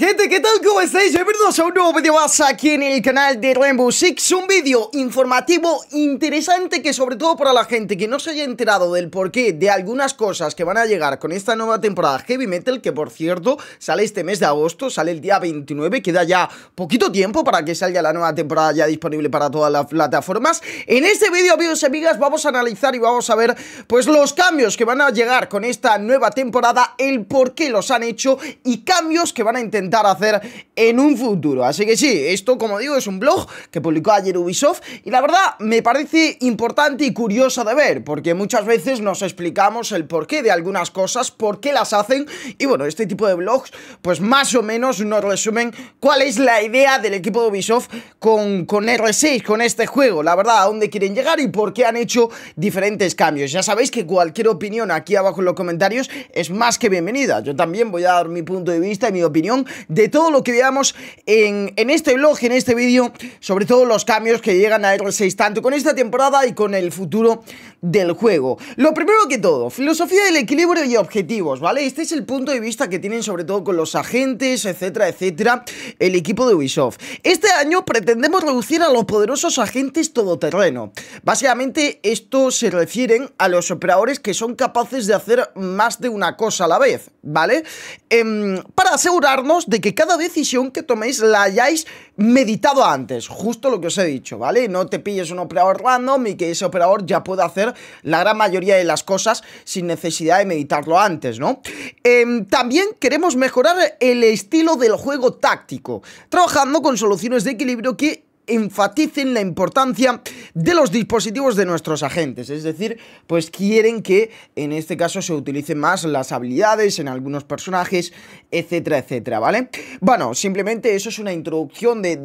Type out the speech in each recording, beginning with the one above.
Gente, ¿qué tal? ¿Cómo estáis? Bienvenidos a un nuevo vídeo más aquí en el canal de Rainbow Six Un vídeo informativo interesante que sobre todo para la gente que no se haya enterado del porqué de algunas cosas que van a llegar con esta nueva temporada Heavy Metal Que por cierto sale este mes de agosto, sale el día 29, queda ya poquito tiempo para que salga la nueva temporada ya disponible para todas las plataformas En este vídeo, amigos y amigas, vamos a analizar y vamos a ver pues los cambios que van a llegar con esta nueva temporada El por qué los han hecho y cambios que van a intentar hacer en un futuro. Así que sí, esto como digo es un blog que publicó ayer Ubisoft y la verdad me parece importante y curioso de ver porque muchas veces nos explicamos el porqué de algunas cosas, por qué las hacen y bueno, este tipo de blogs pues más o menos nos resumen cuál es la idea del equipo de Ubisoft con, con R6, con este juego, la verdad, a dónde quieren llegar y por qué han hecho diferentes cambios. Ya sabéis que cualquier opinión aquí abajo en los comentarios es más que bienvenida. Yo también voy a dar mi punto de vista y mi opinión de todo lo que veamos en, este blog, en este vídeo, sobre todo los cambios que llegan a R6 tanto con esta temporada y con el futuro del juego. Lo primero que todo, filosofía del equilibrio y objetivos, ¿vale? Este es el punto de vista que tienen sobre todo con los agentes, etcétera, etcétera, el equipo de Ubisoft. Este año pretendemos reducir a los poderosos agentes todoterreno. Básicamente esto se refieren a los operadores que son capaces de hacer más de una cosa a la vez, ¿vale? Em, para asegurarnos de que cada decisión que toméis la hayáis meditado antes, justo lo que os he dicho, ¿vale? No te pilles un operador random y que ese operador ya pueda hacer la gran mayoría de las cosas sin necesidad de meditarlo antes, ¿no? Em, también queremos mejorar el estilo del juego táctico, trabajando con soluciones de equilibrio que enfaticen la importancia de los dispositivos de nuestros agentes. Es decir, pues quieren que en este caso se utilicen más las habilidades en algunos personajes, etcétera, etcétera, ¿vale? Bueno, simplemente eso es una introducción de,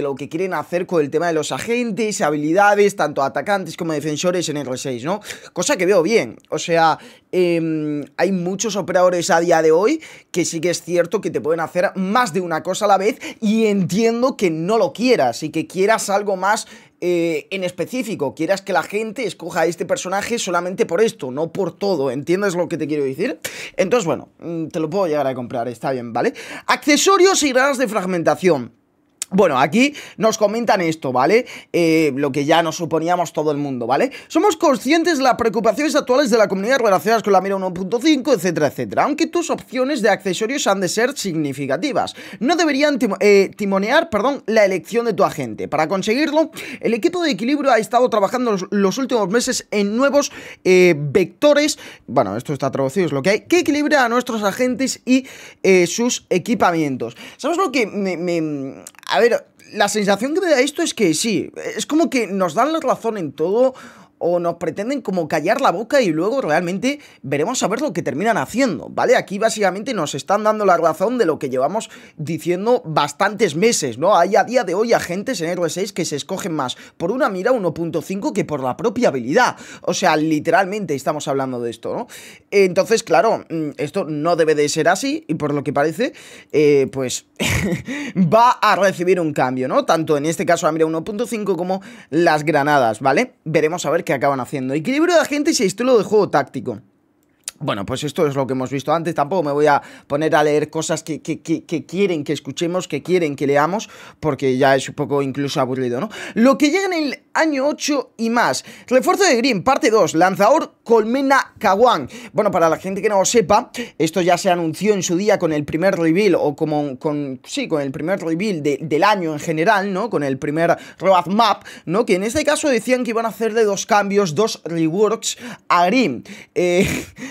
lo que quieren hacer con el tema de los agentes, habilidades, tanto atacantes como defensores en R6, ¿no? Cosa que veo bien, o sea, Em, hay muchos operadores a día de hoy que sí que es cierto que te pueden hacer más de una cosa a la vez y entiendo que no lo quieras y que quieras algo más eh, en específico, quieras que la gente escoja a este personaje solamente por esto, no por todo, ¿entiendes lo que te quiero decir? Entonces, bueno, mm, te lo puedo llegar a comprar, está bien, ¿vale? Accesorios y granas de fragmentación. Bueno, aquí nos comentan esto, ¿vale? Eh, lo que ya nos suponíamos todo el mundo, ¿vale? Somos conscientes de las preocupaciones actuales de la comunidad relacionadas con la Mira 1.5, etcétera, etcétera. Aunque tus opciones de accesorios han de ser significativas. No deberían eh, timonear, perdón, la elección de tu agente. Para conseguirlo, el equipo de equilibrio ha estado trabajando los, últimos meses en nuevos eh, vectores. Bueno, esto está traducido, es lo que hay. Que equilibra a nuestros agentes y sus equipamientos. ¿Sabes lo que me, me a ver, la sensación que me da esto es que sí, es como que nos dan la razón en todo, o nos pretenden como callar la boca y luego realmente veremos a ver lo que terminan haciendo, ¿vale? Aquí básicamente nos están dando la razón de lo que llevamos diciendo bastantes meses, ¿no? Hay a día de hoy agentes en héroe 6 que se escogen más por una mira 1.5 que por la propia habilidad, o sea, literalmente estamos hablando de esto, ¿no? Entonces, claro, mm, esto no debe de ser así y por lo que parece, eh, pues va a recibir un cambio, ¿no? Tanto en este caso la mira 1.5 como las granadas, ¿vale? Veremos a ver que acaban haciendo. Equilibrio de agentes y estilo de juego táctico. Bueno, pues esto es lo que hemos visto antes. Tampoco me voy a poner a leer cosas que, que, que, quieren que escuchemos, que quieren que leamos, porque ya es un poco incluso aburrido, ¿no? Lo que llega en el año 8 y más. Refuerzo de Grim parte 2, lanzador Colmena Kawan. Bueno, para la gente que no lo sepa, esto ya se anunció en su día con el primer reveal, o como con, sí, con el primer reveal del año en general, ¿no? Con el primer Map, ¿no? Que en este caso decían que iban a hacer de dos cambios, dos reworks a Grim eh,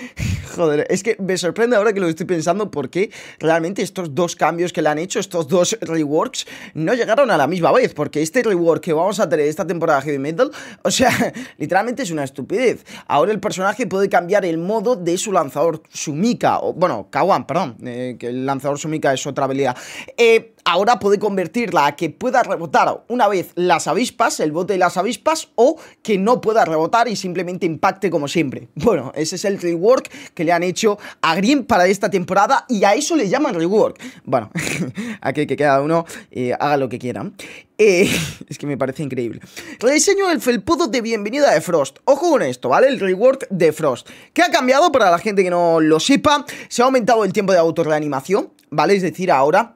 joder, es que me sorprende ahora que lo estoy pensando porque realmente estos dos cambios que le han hecho, estos dos reworks, no llegaron a la misma vez, porque este rework que vamos a tener esta temporada Heavy Metal. O sea, literalmente es una estupidez. Ahora el personaje puede cambiar el modo de su lanzador Sumika, o bueno, Kawan, perdón, eh, que el lanzador Sumika es otra habilidad. Eh, ahora puede convertirla a que pueda rebotar una vez las avispas, el bote de las avispas, o que no pueda rebotar y simplemente impacte como siempre. Bueno, ese es el rework que le han hecho a Green para esta temporada y a eso le llaman rework. Bueno, aquí que cada uno haga lo que quiera. Eh, es que me parece increíble. Rediseño del felpudo de bienvenida de Frost. Ojo con esto, ¿vale? El rework de Frost. ¿Qué ha cambiado? Para la gente que no lo sepa, se ha aumentado el tiempo de autorreanimación, ¿vale? Es decir, ahora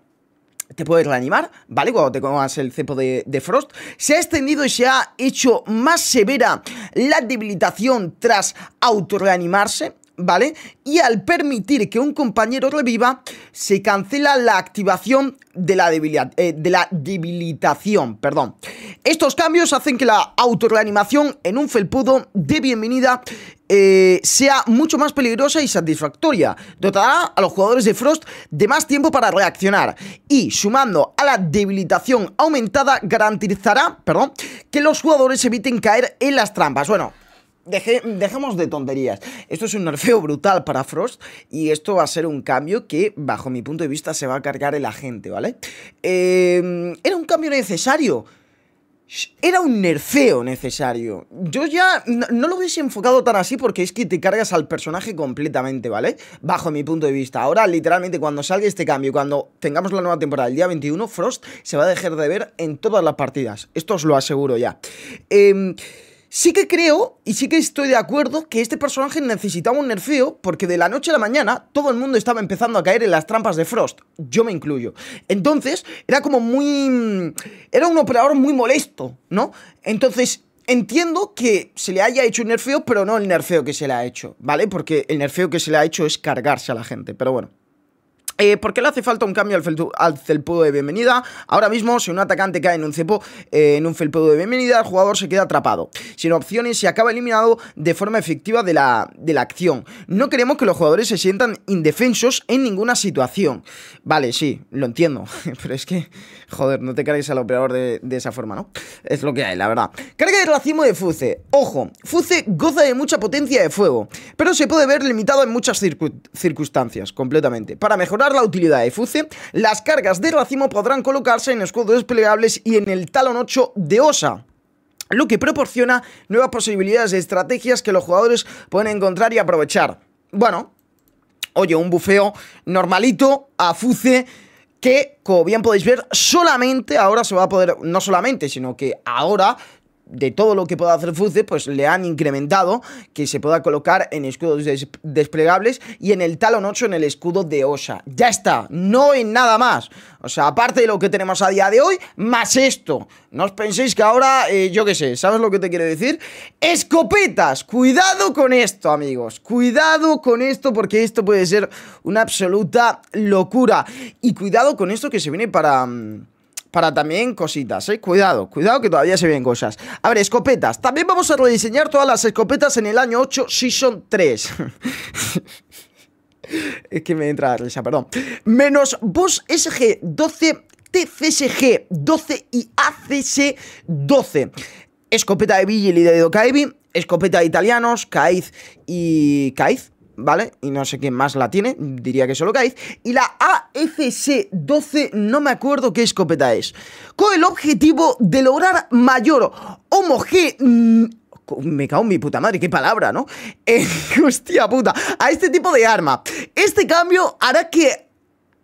te puedes reanimar, ¿vale? Cuando te comas el cepo de, de, Frost. Se ha extendido y se ha hecho más severa la debilitación tras autorreanimarse. ¿vale? Y al permitir que un compañero reviva, se cancela la activación de la, debilidad, eh, de la debilitación, perdón. Estos cambios hacen que la autorreanimación en un felpudo de bienvenida eh, sea mucho más peligrosa y satisfactoria. Dotará a los jugadores de Frost de más tiempo para reaccionar y, sumando a la debilitación aumentada, garantizará perdón, que los jugadores eviten caer en las trampas. Bueno, dejemos de tonterías. Esto es un nerfeo brutal para Frost y esto va a ser un cambio que, bajo mi punto de vista, se va a cargar el agente, ¿vale? Em, era un cambio necesario. Era un nerfeo necesario. Yo ya no, lo hubiese enfocado tan así porque es que te cargas al personaje completamente, ¿vale? Bajo mi punto de vista. Ahora, literalmente, cuando salga este cambio, cuando tengamos la nueva temporada el día 21, Frost se va a dejar de ver en todas las partidas. Esto os lo aseguro ya. Eh, Sí que creo y sí que estoy de acuerdo que este personaje necesitaba un nerfeo porque de la noche a la mañana todo el mundo estaba empezando a caer en las trampas de Frost, yo me incluyo. Entonces era como muy... Mm, era un operador muy molesto, ¿no? Entonces entiendo que se le haya hecho un nerfeo, pero no el nerfeo que se le ha hecho, ¿vale? Porque el nerfeo que se le ha hecho es cargarse a la gente, pero bueno. Eh, ¿Por qué le hace falta un cambio al, felpudo de bienvenida? Ahora mismo, si un atacante cae en un cepo, eh, en un felpudo de bienvenida, el jugador se queda atrapado, sin opciones se acaba eliminado de forma efectiva de la, de la acción. No queremos que los jugadores se sientan indefensos en ninguna situación. Vale, sí, lo entiendo, pero es que, joder, no te cargues al operador de, esa forma, ¿no? Es lo que hay, la verdad. Carga de racimo de Fuce. Ojo, Fuce goza de mucha potencia de fuego, pero se puede ver limitado en muchas circunstancias, completamente. Para mejorar la utilidad de FUCE, las cargas de racimo podrán colocarse en escudos desplegables y en el talón 8 de OSA lo que proporciona nuevas posibilidades de estrategias que los jugadores pueden encontrar y aprovechar. Bueno, oye, un bufeo normalito a Fuce que, como bien podéis ver, solamente ahora se va a poder, no solamente, sino que ahora de todo lo que pueda hacer Fuze, pues le han incrementado que se pueda colocar en escudos desplegables y en el talón 8 en el escudo de Osa. Ya está, no en nada más. O sea, aparte de lo que tenemos a día de hoy, más esto. No os penséis que ahora, eh, yo qué sé, ¿sabes lo que te quiero decir? ¡Escopetas! Cuidado con esto, amigos. Cuidado con esto porque esto puede ser una absoluta locura. Y cuidado con esto que se viene para... Mm, para también cositas, ¿eh? Cuidado, cuidado que todavía se ven cosas. A ver, escopetas. También vamos a rediseñar todas las escopetas en el año 8, Season 3. es que me entra la risa, perdón. Menos Boss SG-12, TCSG-12 y ACS-12. Escopeta de Vigil y de Dokaevi, escopeta de italianos, Kaiz y... ¿Kaiz? ¿vale? Y no sé quién más la tiene, diría que solo Caiz. Y la AFC-12, no me acuerdo qué escopeta es. Con el objetivo de lograr mayor homogeneidad me cago en mi puta madre, qué palabra, ¿no? Eh, hostia puta, a este tipo de arma. Este cambio hará que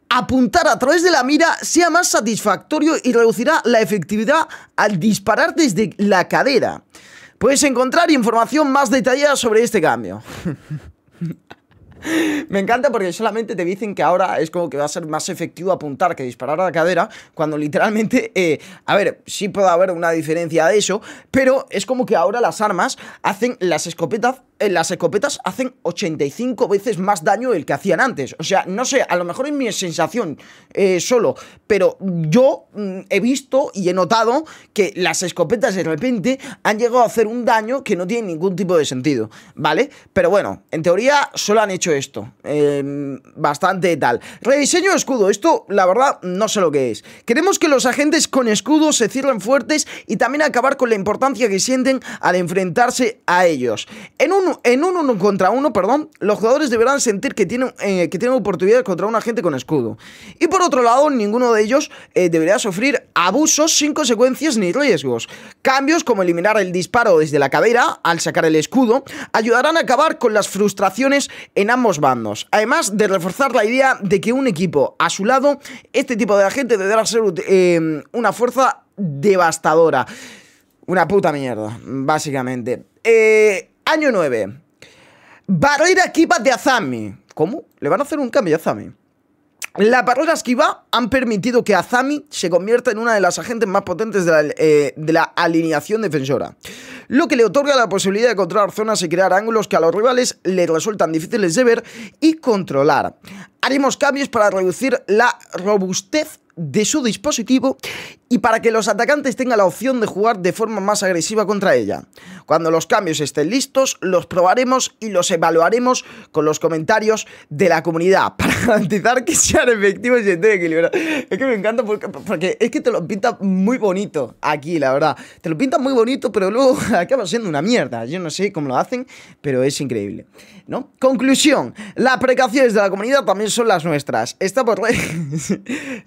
apuntar a través de la mira sea más satisfactorio y reducirá la efectividad al disparar desde la cadera. Puedes encontrar información más detallada sobre este cambio. Me encanta porque solamente te dicen que ahora es como que va a ser más efectivo apuntar que disparar a la cadera, cuando literalmente, eh, a ver, sí puede haber una diferencia de eso, pero es como que ahora las armas hacen las escopetas las escopetas hacen 85 veces más daño del que hacían antes. O sea, no sé, a lo mejor es mi sensación eh, solo, pero yo mm, he visto y he notado que las escopetas de repente han llegado a hacer un daño que no tiene ningún tipo de sentido, ¿vale? Pero bueno, en teoría solo han hecho esto. Em, bastante tal. Rediseño de escudo, esto la verdad no sé lo que es. Queremos que los agentes con Escudos se cierren fuertes y también acabar con la importancia que sienten al enfrentarse a ellos. En un en uno contra uno, perdón, los jugadores deberán sentir que tienen, eh, que tienen oportunidades contra un agente con escudo. Y por otro lado, ninguno de ellos eh, deberá sufrir abusos sin consecuencias ni riesgos. Cambios como eliminar el disparo desde la cadera al sacar el escudo ayudarán a acabar con las frustraciones en ambos bandos. Además de reforzar la idea de que un equipo a su lado, este tipo de agente deberá ser eh, una fuerza devastadora. Una puta mierda, básicamente. Eh, Año 9. Barrera esquiva de Azami. ¿Cómo? ¿Le van a hacer un cambio a Azami? Las barreras esquiva han permitido que Azami se convierta en una de las agentes más potentes de la, eh, de la, alineación defensora, lo que le otorga la posibilidad de controlar zonas y crear ángulos que a los rivales les resultan difíciles de ver y controlar. Haremos cambios para reducir la robustez de su dispositivo y para que los atacantes tengan la opción de jugar de forma más agresiva contra ella. Cuando los cambios estén listos, los probaremos y los evaluaremos con los comentarios de la comunidad para garantizar que sean efectivos y estén equilibrados. Es que me encanta porque, es que te lo pinta muy bonito aquí, la verdad. Te lo pinta muy bonito, pero luego acaba siendo una mierda. Yo no sé cómo lo hacen, pero es increíble. ¿No? Conclusión. Las precauciones de la comunidad también son las nuestras. Está por... es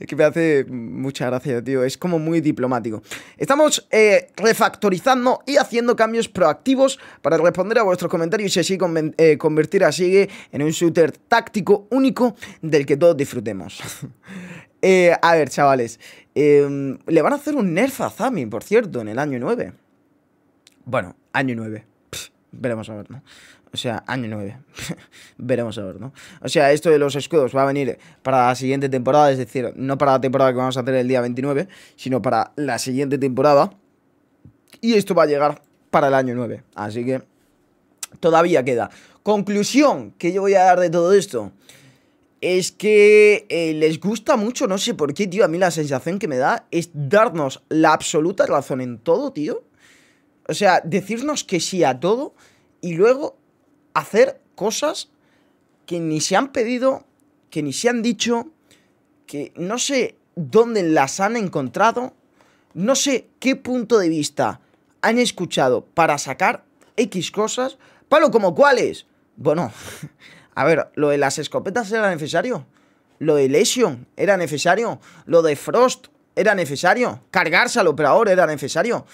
que me hace Muchas gracias, tío. Es como muy diplomático. Estamos eh, refactorizando y haciendo cambios proactivos para responder a vuestros comentarios y así eh, convertir a Sigue en un shooter táctico único del que todos disfrutemos. Eh, a ver, chavales. Em, le van a hacer un nerf a Zami, por cierto, en el año 9. Bueno, año 9. veremos a ver, ¿no? O sea, año 9. Veremos a ver, ¿no? O sea, esto de los escudos va a venir para la siguiente temporada, es decir, no para la temporada que vamos a hacer el día 29, sino para la siguiente temporada. Y esto va a llegar para el año 9. Así que todavía queda. Conclusión que yo voy a dar de todo esto. Es que eh, les gusta mucho, no sé por qué, tío. A mí la sensación que me da es darnos la absoluta razón en todo, tío. O sea, decirnos que sí a todo y luego hacer cosas que ni se han pedido, que ni se han dicho, que no sé dónde las han encontrado, no sé qué punto de vista han escuchado para sacar X cosas. Palo, ¿como cuáles? Bueno, a ver, lo de las escopetas era necesario. Lo de Lesion era necesario. Lo de Frost era necesario. Cargárselo, al ahora era necesario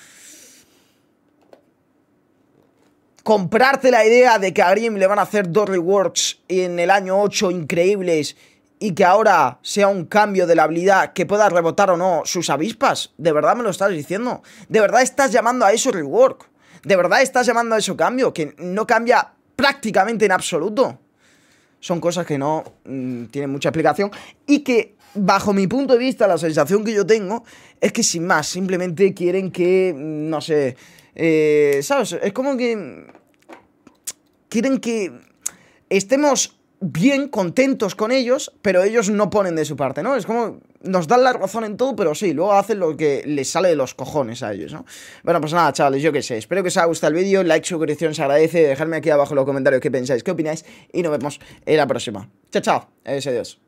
comprarte la idea de que a Grimm le van a hacer dos reworks en el año 8 increíbles y que ahora sea un cambio de la habilidad que pueda rebotar o no sus avispas. ¿De verdad me lo estás diciendo? ¿De verdad estás llamando a eso rework? ¿De verdad estás llamando a eso cambio? Que no cambia prácticamente en absoluto. Son cosas que no mm, tienen mucha explicación y que bajo mi punto de vista, la sensación que yo tengo es que sin más, simplemente quieren que, mm, no sé, eh, ¿sabes? Es como que mm, quieren que estemos bien contentos con ellos, pero ellos no ponen de su parte, ¿no? Es como nos dan la razón en todo, pero sí, luego hacen lo que les sale de los cojones a ellos, ¿no? Bueno, pues nada, chavales, yo qué sé. Espero que os haya gustado el vídeo. Like, suscripción se agradece. Dejadme aquí abajo en los comentarios qué pensáis, qué opináis. Y nos vemos en la próxima. Chao, chao. adiós.